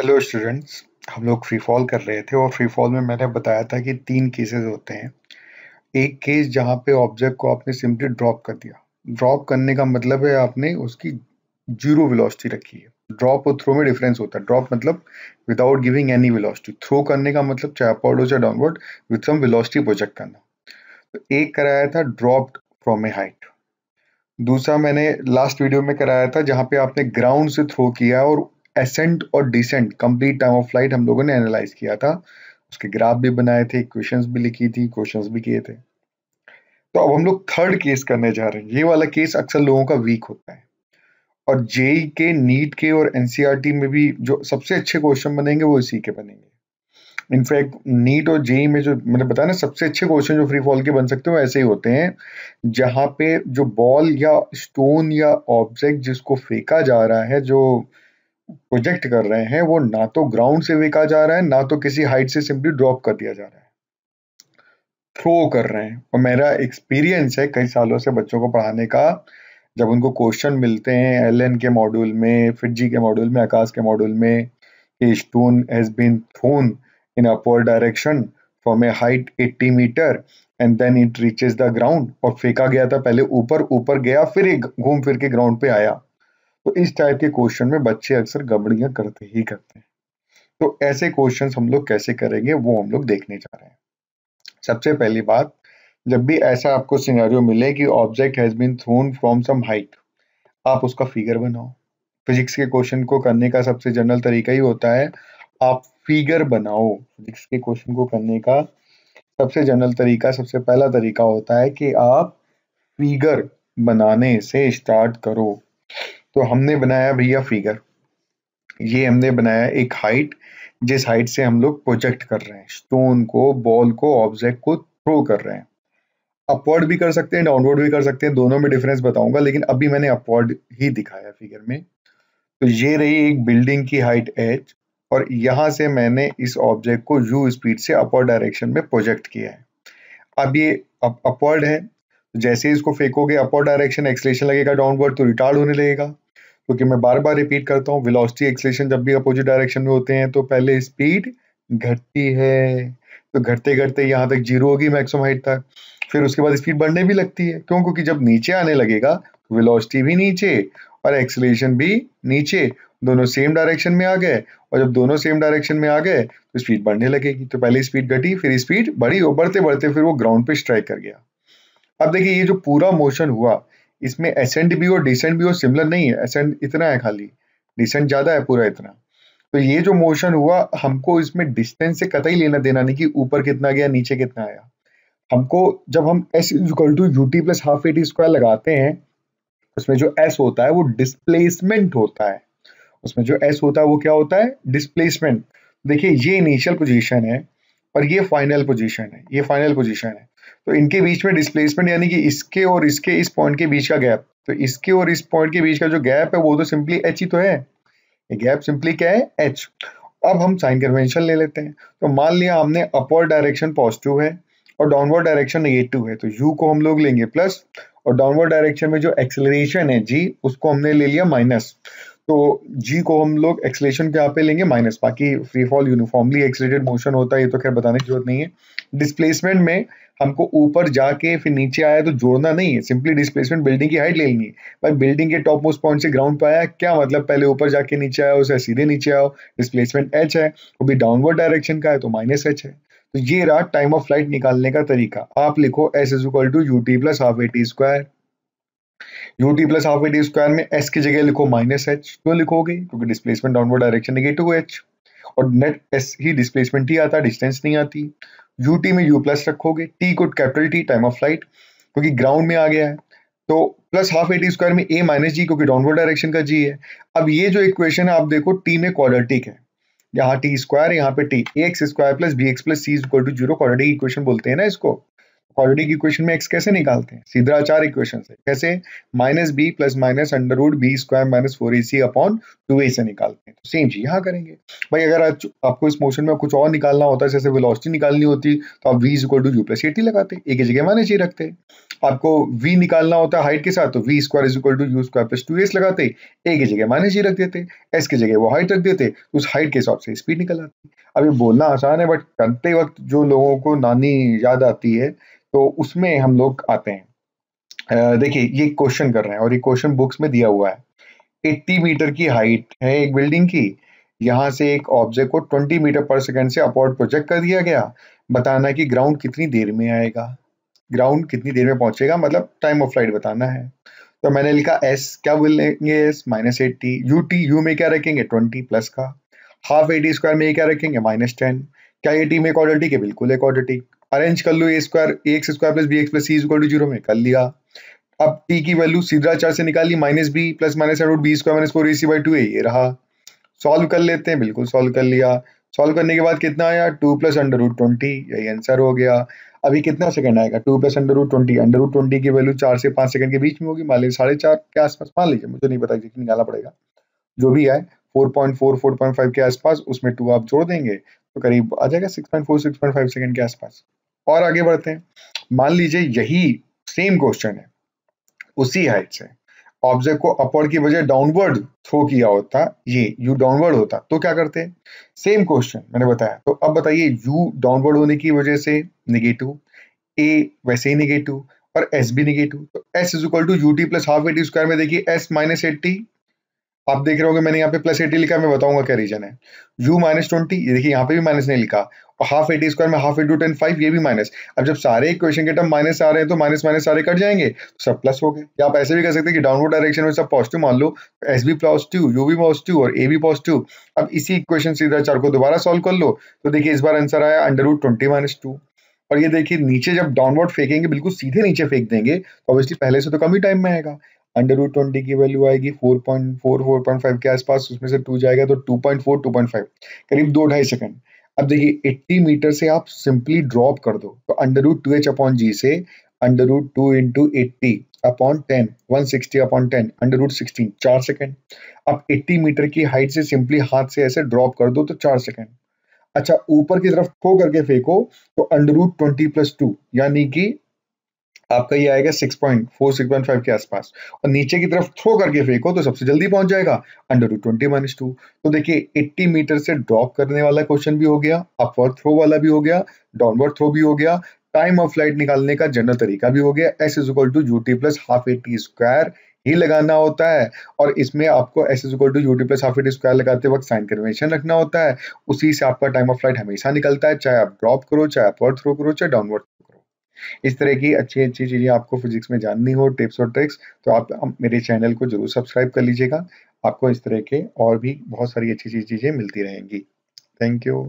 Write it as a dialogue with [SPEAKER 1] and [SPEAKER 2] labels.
[SPEAKER 1] hello students हम लोग free fall कर रहे थे और फ्री फॉल में मैंने बताया था कि तीन केसेस होते हैं एक केस जहाँ पे ऑब्जेक्ट को आपने सिंपली ड्रॉप कर दिया ड्रॉप करने का मतलब है आपने उसकी जीरो वेलोसिटी रखी है ड्रॉप और थ्रो में डिफरेंस होता है ड्रॉप मतलब without giving any velocity throw करने का मतलब चाहे अपवर्ड हो चाहे downward with some velocity project करना तो एक कराया था ड्रॉप्ड फ्रॉम ए हाइट दूसरा मैंने लास्ट वीडियो में कराया था जहाँ पे आपने ग्राउंड से थ्रो किया और एसेंट और descent complete time of flight हम लोगों ने एनालाइज किया था उसके ग्राफ भी बनाए थे क्वेश्चंस भी लिखी थी क्वेश्चंस भी किए थे तो अब हम लोग थर्ड केस करने जा रहे हैं ये वाला केस अक्सर लोगों का वीक होता है और जेई के नीट के और एनसीईआरटी e में भी जो सबसे अच्छे क्वेश्चन बनेंगे वो इसी के बनेंगे इनफैक्ट नीट और जेई e में जो मैंने बताया ना सबसे अच्छे क्वेश्चन जो फ्री फॉल के बन सकते हैं ऐसे ही होते हैं जहां पे जो बॉल या स्टोन या ऑब्जेक्ट जिसको फेंका जा रहा है जो प्रोजेक्ट कर रहे हैं वो ना तो ग्राउंड से फेंका जा रहा है ना तो किसी हाइट से सिंपली ड्रॉप कर दिया जा रहा है थ्रो कर रहे हैं और मेरा एक्सपीरियंस है कई सालों से बच्चों को पढ़ाने का जब उनको क्वेश्चन मिलते हैं एल के मॉड्यूल में फिटजी के मॉड्यूल में आकाश के मॉड्यूल में stone has been thrown in upward direction from a height 80 metre and then it reaches the ground और फेंका गया था पहले ऊपर ऊपर गया फिर एक घूम फिर के ग्राउंड पे आया तो इस टाइप के क्वेश्चन में बच्चे अक्सर गबड़ियां करते ही करते हैं तो ऐसे क्वेश्चन हम लोग कैसे करेंगे वो हम लोग देखने जा रहे हैं सबसे पहली बात जब भी ऐसा आपको सिनेरियो मिले कि object has been thrown from some height आप उसका फिगर बनाओ फिजिक्स के क्वेश्चन को करने का सबसे जनरल तरीका ही होता है आप फिगर बनाओ फिजिक्स के क्वेश्चन को करने का सबसे जनरल तरीका सबसे पहला तरीका होता है कि आप फिगर बनाने से स्टार्ट करो तो हमने बनाया भैया फिगर ये हमने बनाया एक हाइट जिस हाइट से हम लोग प्रोजेक्ट कर रहे हैं स्टोन को बॉल को ऑब्जेक्ट को थ्रो कर रहे हैं अपवर्ड भी कर सकते हैं डाउनवर्ड भी कर सकते हैं दोनों में डिफरेंस बताऊंगा लेकिन अभी मैंने अपवर्ड ही दिखाया फिगर में तो ये रही एक बिल्डिंग की हाइट एच और यहां से मैंने इस ऑब्जेक्ट को यू स्पीड से अपवर्ड डायरेक्शन में प्रोजेक्ट किया है अब ये अपवर्ड है तो जैसे इसको फेंकोगे अपवर्ड डायरेक्शन एक्सलेशन लगेगा डाउनवर्ड तो रिटार्ड होने लगेगा क्योंकि मैं बार बार रिपीट करता हूँ वेलोसिटी एक्सलेशन जब भी अपोजिट डायरेक्शन में होते हैं तो पहले स्पीड घटती है तो घटते घटते यहाँ तक जीरो होगी मैक्सिमम हाइट तक फिर उसके बाद स्पीड बढ़ने भी लगती है क्यों क्योंकि जब नीचे आने लगेगा तो वेलोसिटी भी नीचे और एक्सलेशन भी नीचे दोनों सेम डायरेक्शन में आ गए और जब दोनों सेम डायरेक्शन में आ गए तो स्पीड बढ़ने लगेगी तो पहले स्पीड घटी फिर स्पीड बढ़ी और बढ़ते बढ़ते फिर वो ग्राउंड पे स्ट्राइक कर गया अब देखिए ये जो पूरा मोशन हुआ इसमें एसेंट भी और डिसेंट भी और सिमिलर नहीं है एसेंट इतना है खाली डिसेंट ज़्यादा है पूरा इतना तो ये जो मोशन हुआ हमको इसमें डिस्टेंस से कतई लेना देना नहीं कि ऊपर कितना गया नीचे कितना आया हमको जब हम s equal to u t plus half a t square लगाते हैं उसमें जो एस होता है वो डिस्प्लेसमेंट होता है उसमें जो एस होता है वो क्या होता है डिस्प्लेसमेंट देखिए ये इनिशियल पोजीशन है और ये फाइनल पोजीशन है ये फाइनल पोजीशन है तो इनके बीच में डिस्प्लेसमेंट यानी कि इसके और इसके इस पॉइंट के बीच का गैप तो इसके और इस पॉइंट के बीच का जो गैप है वो तो सिंपली एच ही तो है ये गैप सिंपली क्या है एच अब हम साइन कन्वेंशन ले लेते हैं तो मान लिया हमने अपवर्ड डायरेक्शन पॉजिटिव है और डाउनवर्ड डायरेक्शन नेगेटिव है तो यू को हम लोग लेंगे प्लस और डाउनवर्ड डायरेक्शन में जो एक्सेलरेशन है जी उसको हमने ले लिया माइनस तो जी को हम लोग एक्सलेशन के यहाँ पे लेंगे माइनस बाकी free fall uniformly accelerated motion होता है ये तो खैर बताने की जरूरत नहीं है डिस्प्लेसमेंट में हमको ऊपर जाके फिर नीचे आया तो जोड़ना नहीं है सिंपली डिस्प्लेसमेंट बिल्डिंग की हाइट ले लेनी है भाई बिल्डिंग के टॉप मोस्ट पॉइंट से ग्राउंड पर आया क्या मतलब पहले ऊपर जाके नीचे आया उसे सीधे नीचे आओ डिस्प्लेसमेंट एच है वो भी डाउनवर्ड डायरेक्शन का है तो माइनस एच है तो ये रहा टाइम ऑफ फ्लाइट निकालने का तरीका आप लिखो s is equal to u t plus half a t square u t plus half a t square में एस की जगह लिखो माइनस एच क्यों लिखोगे क्योंकि displacement downward direction negative h और नेट एस ही डिस्प्लेसमेंट ही आता डिस्टेंस नहीं आती यू टी में यू प्लस रखोगे टी को capital t time of flight क्योंकि ग्राउंड में आ गया है तो प्लस हाफ एटी स्क्वायर में ए माइनस जी क्योंकि डाउनवर्ड डायरेक्शन का जी है अब ये जो इक्वेशन है आप देखो टी में क्वाड्रेटिक है यहाँ टी स्क्वायर यहाँ पे t a x square plus b x plus c equal to zero quadratic equation बोलते हैं ना इसको क्वाड्रेटिक इक्वेशन में एक्स कैसे निकालते हैं सिद्धाचार इक्वेशन से कैसे minus b plus minus under root b square minus four a c upon two a से निकालते हैं तो सेम चीज यहाँ करेंगे भाई अगर आज आपको इस मोशन में कुछ और निकालना होता है जैसे वेलोसिटी निकालनी होती तो आप v equal to u plus a t t लगाते एक जगह माइनस ए रखते आपको वी निकालना होता है हाइट के साथ तो v square is equal to u square plus two s लगाते एक की जगह माइनस जी रख देते एस की जगह वो हाइट रख देते उस हाइट के हिसाब से स्पीड निकल आती अभी बोलना आसान है बट करते वक्त जो लोगों को नानी याद आती है तो उसमें हम लोग आते हैं देखिए ये क्वेश्चन कर रहे हैं और ये क्वेश्चन बुक्स में दिया हुआ है 80 मीटर की हाइट है एक बिल्डिंग की यहाँ से एक ऑब्जेक्ट को 20 मीटर पर सेकंड से अपॉर्ड प्रोजेक्ट कर दिया गया बताना कि ग्राउंड कितनी देर में आएगा ग्राउंड कितनी देर में पहुंचेगा मतलब टाइम ऑफ फ्लाइट बताना है तो मैंने लिखा एस क्या बोलेंगे s minus eighty u t u में क्या रखेंगे ट्वेंटी प्लस का हाफ ए टी स्क्वायर में ये क्या रखेंगे माइनस टेन क्या ए टी में क्वालिटी के बिल्कुल एक क्वालिटी अरेंज कर लो a square a x square plus b x plus c equal to zero में कर लिया अब टी की वैल्यू सीधा चार से निकाली minus b plus minus root b square minus four a c by two ये रहा सॉल्व कर लेते हैं बिल्कुल सॉल्व कर लिया सॉल्व करने के बाद कितना आया two plus under root twenty यही आंसर हो गया अभी कितना सेकंड आएगा two plus under root twenty under root twenty की वैल्यू चार से पांच सेकंड के बीच में होगी मान लीजिए साढ़े चार के आसपास मान लीजिए मुझे नहीं पता निकालना पड़ेगा जो भी है 4.4 4.5 के आसपास उसमें टू आप जोड़ देंगे तो करीब आ जाएगा 6.4 6.5 सेकंड के आसपास और आगे बढ़ते हैं मान लीजिए यही सेम क्वेश्चन है उसी हाइट से ऑब्जेक्ट को अपवर्ड की बजाय डाउनवर्ड थ्रो किया होता ये यू डाउनवर्ड होता तो क्या करते सेम क्वेश्चन मैंने बताया तो अब बताइए यू डाउनवर्ड होने की वजह से निगेटिव ए वैसे ही निगेटिव और एस भी निगेटिव तो s is equal to u t plus half a t square में देखिए एस माइनस एट्टी आप देख रहे हो मैंने यहाँ पे प्लस एटी लिखा मैं बताऊंगा क्या रीजन है यू माइनस ट्वेंटी ये देखिए यहाँ पे भी माइनस नहीं लिखा और हाफ एटी स्क्वायर में हाफ इंटू टेन फाइव ये भी माइनस अब जब सारे इक्वेशन के टर्म माइनस आ रहे हैं तो माइनस माइनस सारे कट जाएंगे तो सब प्लस हो गए आप ऐसे भी कर सकते हैं कि डाउनवर्ड डायरेक्शन में सब पॉजिटिव मान लो एस बी पॉजिटिव यू भी पॉजिटिव और ए भी पॉजिटिव अब इसी इक्वेशन सीधा चार को दोबारा सॉल्व कर लो तो देखिए इस बार आंसर आया under root twenty minus two और ये देखिए नीचे जब डाउनवर्ड फेंकेंगे बिल्कुल सीधे नीचे फेंक देंगे तो ऑब्वियसली पहले से तो कम ही टाइम में आएगा अंडर रूट ट्वेंटी की वैल्यू आएगी four point four four point five के आसपास उसमें से टू जाएगा तो two point four two point five करीब दो ढाई सेकंड अब देखिए एट्टी मीटर से आप सिंपली ड्रॉप कर दो तो under root two h upon g से under root two into eighty upon ten one sixty upon ten under root sixteen चार सेकेंड अब एट्टी मीटर की हाइट से सिंपली हाथ से ऐसे ड्रॉप कर दो तो चार सेकेंड अच्छा ऊपर की तरफ ठो करके फेंको तो under root twenty plus two यानी कि आपका ये आएगा six point four six point five के आसपास और नीचे की तरफ थ्रो करके फेंको तो सबसे जल्दी पहुंच जाएगा under two twenty minus two तो देखिए एट्टी मीटर से ड्रॉप करने वाला क्वेश्चन भी हो गया अपवर्ड थ्रो वाला भी हो गया डाउनवर्ड थ्रो भी हो गया टाइम ऑफ फ्लाइट निकालने का जनरल तरीका भी हो गया s is equal to u t plus half a t square ही लगाना होता है और इसमें आपको s is equal to u t plus half t square लगाते वक्त साइन कन्वेंशन रखना होता है उसी से आपका टाइम ऑफ फ्लाइट हमेशा निकलता है चाहे आप ड्रॉप करो चाहे अपवर्ड थ्रो करो चाहे डाउनवर्ड इस तरह की अच्छी अच्छी चीज़ें आपको फिजिक्स में जाननी हो टिप्स और ट्रिक्स तो आप मेरे चैनल को जरूर सब्सक्राइब कर लीजिएगा आपको इस तरह के और भी बहुत सारी अच्छी अच्छी चीज़ें मिलती रहेंगी थैंक यू